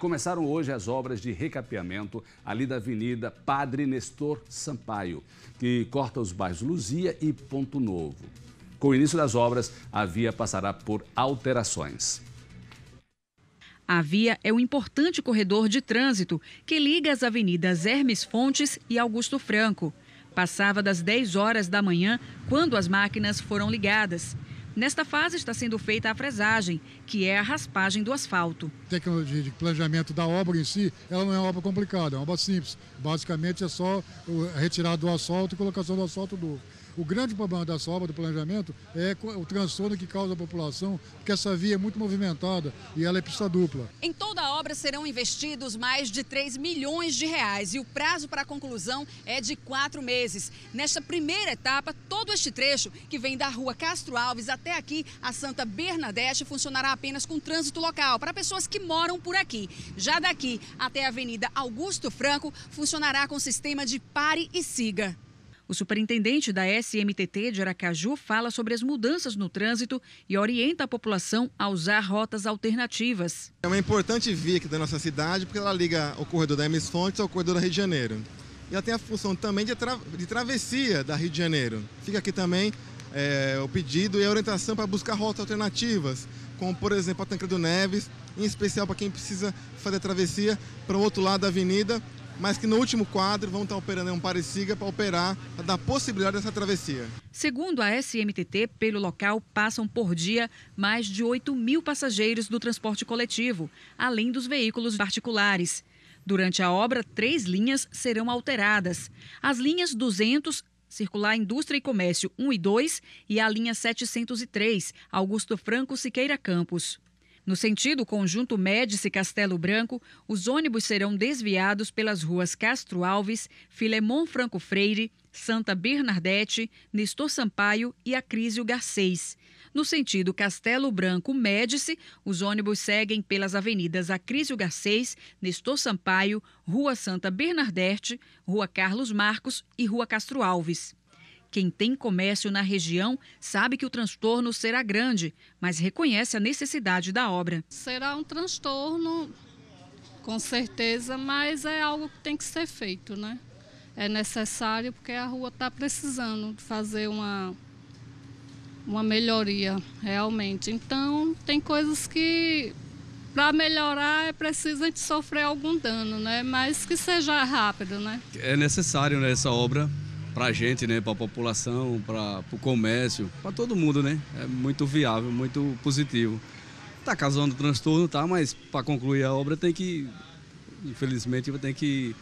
Começaram hoje as obras de recapeamento ali da Avenida Padre Nestor Sampaio, que corta os bairros Luzia e Ponto Novo. Com o início das obras, a via passará por alterações. A via é um importante corredor de trânsito que liga as avenidas Hermes Fontes e Augusto Franco. Passava das 10 horas da manhã quando as máquinas foram ligadas. Nesta fase está sendo feita a fresagem, que é a raspagem do asfalto. A tecnologia de planejamento da obra em si, ela não é uma obra complicada, é uma obra simples. Basicamente é só retirar do asfalto e colocação do asfalto novo. O grande problema dessa obra do planejamento é o transtorno que causa a população, porque essa via é muito movimentada e ela é pista dupla. Em toda a obra serão investidos mais de 3 milhões de reais e o prazo para a conclusão é de quatro meses. Nesta primeira etapa, todo este trecho que vem da rua Castro Alves até aqui, a Santa Bernadette, funcionará apenas com trânsito local para pessoas que moram por aqui. Já daqui até a Avenida Augusto Franco, funcionará com sistema de pare e siga. O superintendente da SMTT de Aracaju fala sobre as mudanças no trânsito e orienta a população a usar rotas alternativas. É uma importante via aqui da nossa cidade porque ela liga o corredor da Emes Fontes ao corredor da Rio de Janeiro. E ela tem a função também de, tra de travessia da Rio de Janeiro. Fica aqui também é, o pedido e a orientação para buscar rotas alternativas, como por exemplo a Tancredo Neves, em especial para quem precisa fazer a travessia para o outro lado da avenida mas que no último quadro vão estar operando é um Pareciga para operar da possibilidade dessa travessia. Segundo a SMTT, pelo local passam por dia mais de 8 mil passageiros do transporte coletivo, além dos veículos particulares. Durante a obra, três linhas serão alteradas. As linhas 200, Circular Indústria e Comércio 1 e 2 e a linha 703, Augusto Franco Siqueira Campos. No sentido conjunto Médici Castelo Branco, os ônibus serão desviados pelas ruas Castro Alves, Filemon Franco Freire, Santa Bernardete, Nestor Sampaio e Acrísio Garcês. No sentido Castelo Branco Médici, os ônibus seguem pelas avenidas Acrísio Garcês, Nestor Sampaio, Rua Santa Bernardete, Rua Carlos Marcos e Rua Castro Alves. Quem tem comércio na região sabe que o transtorno será grande, mas reconhece a necessidade da obra. Será um transtorno, com certeza, mas é algo que tem que ser feito, né? É necessário porque a rua está precisando de fazer uma, uma melhoria, realmente. Então, tem coisas que para melhorar é preciso a gente sofrer algum dano, né? Mas que seja rápido, né? É necessário né, essa obra para a gente, né, para a população, para o comércio, para todo mundo, né? É muito viável, muito positivo. Está causando transtorno, tá, mas para concluir a obra tem que, infelizmente, tem que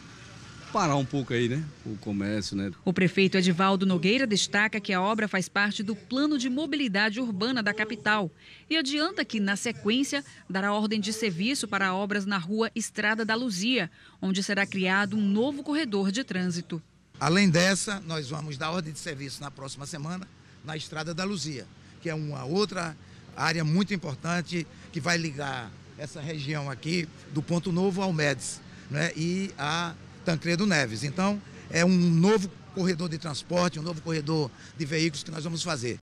parar um pouco aí, né? O comércio, né? O prefeito Edivaldo Nogueira destaca que a obra faz parte do plano de mobilidade urbana da capital e adianta que, na sequência, dará ordem de serviço para obras na rua Estrada da Luzia, onde será criado um novo corredor de trânsito. Além dessa, nós vamos dar ordem de serviço na próxima semana na Estrada da Luzia, que é uma outra área muito importante que vai ligar essa região aqui do Ponto Novo ao Medes né, e a Tancredo Neves. Então, é um novo corredor de transporte, um novo corredor de veículos que nós vamos fazer.